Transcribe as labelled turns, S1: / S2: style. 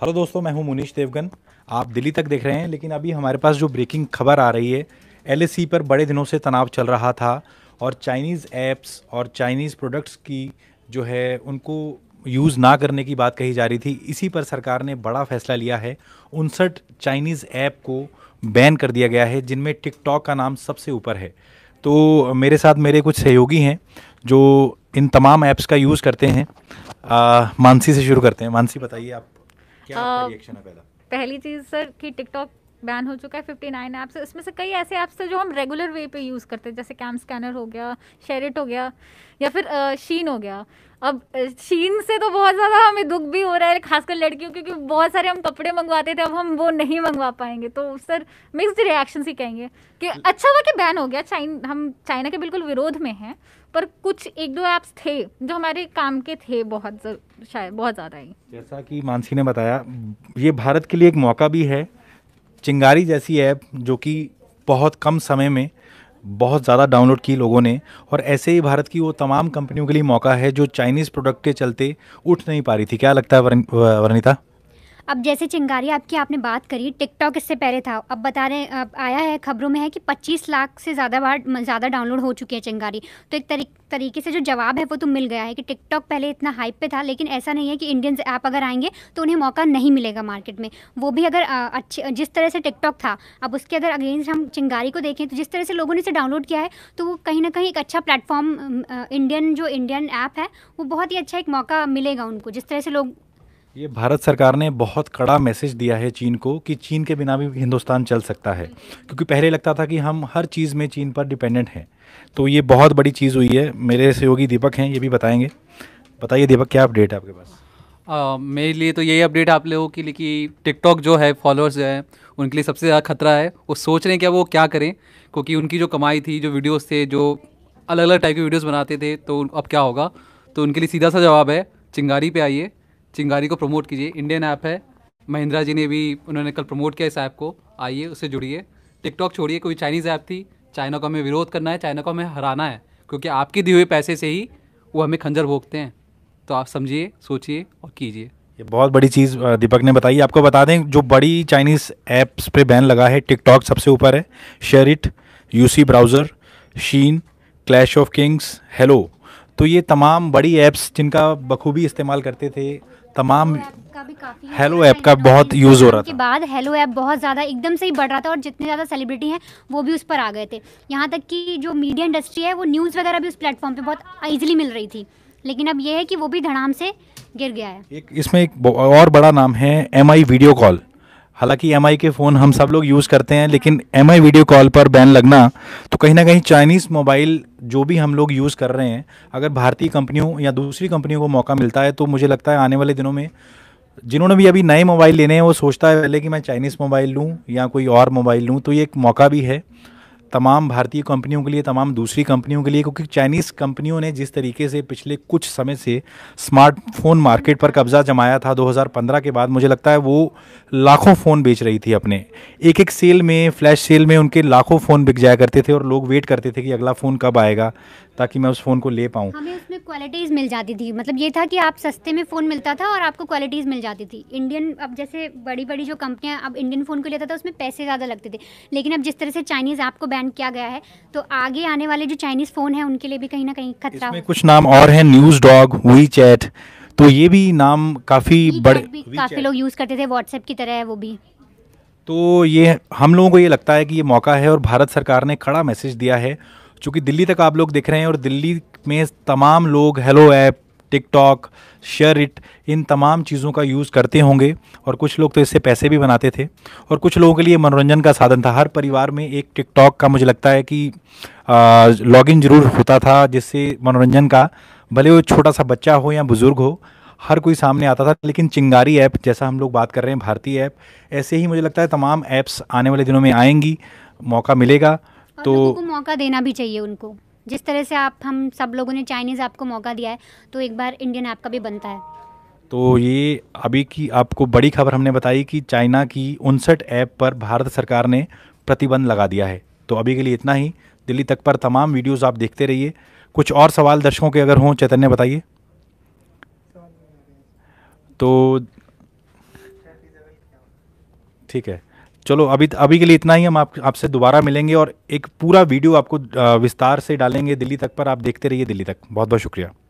S1: hello दोस्तों मैं हूं मुनीश देवगन आप दिल्ली तक देख रहे हैं लेकिन अभी हमारे पास जो ब्रेकिंग खबर आ रही है एल e पर बड़े दिनों से तनाव चल रहा था और चाइनीज़ ऐप्स और चाइनीज़ प्रोडक्ट्स की जो है उनको यूज़ ना करने की बात कही जा रही थी इसी पर सरकार ने बड़ा फैसला लिया है उनसठ चाइनीज़ ऐप को बैन कर दिया गया है जिनमें टिकटॉक का नाम सबसे ऊपर है तो मेरे साथ मेरे कुछ सहयोगी हैं जो इन तमाम ऐप्स का यूज़ करते हैं आ, मानसी से शुरू करते हैं मानसी बताइए आप
S2: क्या रिएक्शन है पहला पहली चीज़ सर कि टिकटॉक बैन हो चुका है फिफ्टी नाइन ऐप्स इसमें से कई ऐसे ऐप्स थे जो हम रेगुलर वे पे यूज़ करते हैं जैसे कैम स्कैनर हो गया शेरिट हो गया या फिर आ, शीन हो गया अब शीन से तो बहुत ज़्यादा हमें दुख भी हो रहा है खासकर लड़कियों क्योंकि बहुत सारे हम कपड़े मंगवाते थे अब हम वो नहीं मंगवा पाएंगे तो सर मिक्सड रिएक्शन ही कहेंगे कि अच्छा हुआ कि बैन हो गया चाइन हम चाइना के बिल्कुल विरोध में हैं पर कुछ एक दो ऐप्स थे जो हमारे काम के थे बहुत शायद बहुत ज़्यादा ही
S1: जैसा कि मानसी ने बताया ये भारत के लिए एक मौका भी है चिंगारी जैसी ऐप जो कि बहुत कम समय में बहुत ज़्यादा डाउनलोड की लोगों ने और ऐसे ही भारत की वो तमाम कंपनियों के लिए मौका है जो चाइनीज़ प्रोडक्ट के चलते उठ नहीं पा रही थी क्या लगता है वरन,
S2: अब जैसे चिंगारी आपकी आपने बात करी टिकटॉक इससे पहले था अब बता रहे अब आया है खबरों में है कि 25 लाख से ज़्यादा बार ज़्यादा डाउनलोड हो चुकी है चिंगारी तो एक तरी, तरीके से जो जवाब है वो तो मिल गया है कि टिकटॉक पहले इतना हाइप पे था लेकिन ऐसा नहीं है कि इंडियंस ऐप अगर आएंगे तो उन्हें मौका नहीं मिलेगा मार्केट में वो भी अगर अच्छे जिस तरह से टिकटॉक था अब उसके अगर अगेंस्ट हम चिंगारी को देखें तो जिस तरह से लोगों ने इसे डाउनलोड किया है तो वो कहीं ना कहीं एक अच्छा प्लेटफॉर्म इंडियन जो इंडियन ऐप है वो बहुत ही अच्छा एक मौका मिलेगा उनको जिस तरह से लोग ये
S1: भारत सरकार ने बहुत कड़ा मैसेज दिया है चीन को कि चीन के बिना भी हिंदुस्तान चल सकता है क्योंकि पहले लगता था कि हम हर चीज़ में चीन पर डिपेंडेंट हैं तो ये बहुत बड़ी चीज़ हुई है मेरे सहयोगी दीपक हैं ये भी बताएंगे बताइए दीपक क्या अपडेट है आपके पास आ, मेरे लिए तो यही अपडेट आप लोगों के लिए कि टिकटॉक जो है फॉलोअर्स जो है उनके लिए सबसे ज़्यादा खतरा है वो सोच रहे हैं क्या वो क्या करें क्योंकि उनकी जो कमाई थी जो वीडियोस थे जो अलग अलग टाइप के वीडियोस बनाते थे तो अब क्या होगा तो उनके लिए सीधा सा जवाब है चिंगारी पे आइए चिंगारी को प्रमोट कीजिए इंडियन ऐप है महिंद्रा जी ने भी उन्होंने कल प्रमोट किया इस ऐप को आइए उससे जुड़िए टिकटॉक छोड़िए कोई चाइनीज़ ऐप थी चाइना का हमें विरोध करना है चाइना को हमें हराना है क्योंकि आपके दिए हुए पैसे से ही वो हमें खंजर भोगते हैं तो आप समझिए सोचिए और कीजिए ये बहुत बड़ी चीज़ दीपक ने बताई आपको बता दें जो बड़ी चाइनीज़ ऐप्स पे बैन लगा है टिकटॉक सबसे ऊपर है SHAREit UC browser Shein Clash of Kings Helo तो ये तमाम बड़ी ऐप्स जिनका बखूबी इस्तेमाल करते थे तमाम हेलो ऐप का तो बहुत यूज़ हो रहा था
S2: बाद हेलो ऐप बहुत ज़्यादा एकदम से ही बढ़ रहा था और जितने ज़्यादा सेलिब्रिटी हैं वो भी उस पर आ गए थे यहाँ तक कि जो मीडिया इंडस्ट्री है वो न्यूज़ वगैरह भी उस प्लेटफॉर्म पे बहुत ईजिली मिल रही थी लेकिन अब ये है कि वो भी धड़ाम से गिर गया है एक
S1: इसमें एक और बड़ा नाम है एम वीडियो कॉल हालांकि एम के फ़ोन हम सब लोग यूज़ करते हैं लेकिन एम वीडियो कॉल पर बैन लगना तो कहीं ना कहीं चाइनीज़ मोबाइल जो भी हम लोग यूज़ कर रहे हैं अगर भारतीय कंपनियों या दूसरी कंपनियों को मौका मिलता है तो मुझे लगता है आने वाले दिनों में जिन्होंने भी अभी नए मोबाइल लेने हैं वो सोचता है पहले कि मैं चाइनीज़ मोबाइल लूँ या कोई और मोबाइल लूँ तो ये एक मौका भी है तमाम भारतीय कंपनियों के लिए तमाम दूसरी कंपनियों के लिए क्योंकि चाइनीज़ कंपनियों ने जिस तरीके से पिछले कुछ समय से स्मार्टफोन मार्केट पर कब्जा जमाया था 2015 के बाद मुझे लगता है वो लाखों फ़ोन बेच रही थी अपने एक एक सेल में फ्लैश सेल में उनके लाखों फ़ोन बिक जाया करते थे और लोग वेट करते थे कि अगला फ़ोन कब आएगा ताकि मैं उस फ़ोन को ले पाऊँ
S2: हमें उसमें क्वालिटीज़ मिल जाती थी मतलब ये था कि आप सस्ते में फ़ोन मिलता था और आपको क्वालिटीज़ मिल जाती थी इंडियन अब जैसे बड़ी बड़ी जो कंपनियां अब इंडियन फ़ोन को लेता था तो उसमें पैसे ज़्यादा लगते थे लेकिन अब जिस तरह से चाइनीज़ ऐप को बैन किया गया है तो आगे आने वाले जो चाइनीज़ फ़ोन है उनके लिए भी कहीं ना कहीं खतरा
S1: कुछ नाम और है न्यूज़ डॉग वी चैट तो ये भी नाम काफ़ी बड़े
S2: काफ़ी लोग यूज़ करते थे व्हाट्सएप की तरह है वो भी
S1: तो ये हम लोगों को ये लगता है कि ये मौका है और भारत सरकार ने खड़ा मैसेज दिया है चूँकि दिल्ली तक आप लोग देख रहे हैं और दिल्ली में तमाम लोग Helo app TikTok SHAREit इन तमाम चीज़ों का यूज़ करते होंगे और कुछ लोग तो इससे पैसे भी बनाते थे और कुछ लोगों के लिए मनोरंजन का साधन था हर परिवार में एक टिकटॉक का मुझे लगता है कि लॉगिन ज़रूर होता था जिससे मनोरंजन का भले वो छोटा सा बच्चा हो या बुज़ुर्ग हो हर कोई सामने आता था लेकिन चिंगारी ऐप जैसा हम लोग बात कर रहे हैं भारतीय ऐप ऐसे ही मुझे लगता है तमाम ऐप्स आने वाले दिनों में आएंगी मौका मिलेगा तो को
S2: मौका देना भी चाहिए उनको जिस तरह से आप हम सब लोगों ने चाइनीज़ ऐप को मौका दिया है तो एक बार इंडियन ऐप का भी बनता है
S1: तो ये अभी की आपको बड़ी खबर हमने बताई कि चाइना की उनसठ ऐप पर भारत सरकार ने प्रतिबंध लगा दिया है तो अभी के लिए इतना ही दिल्ली तक पर तमाम वीडियोस आप देखते रहिए कुछ और सवाल दर्शकों के अगर हों चैतन्य बताइए तो ठीक है चलो अभी अभी के लिए इतना ही हम आप आपसे दोबारा मिलेंगे और एक पूरा वीडियो आपको विस्तार से डालेंगे दिल्ली तक पर आप देखते रहिए दिल्ली तक बहुत बहुत शुक्रिया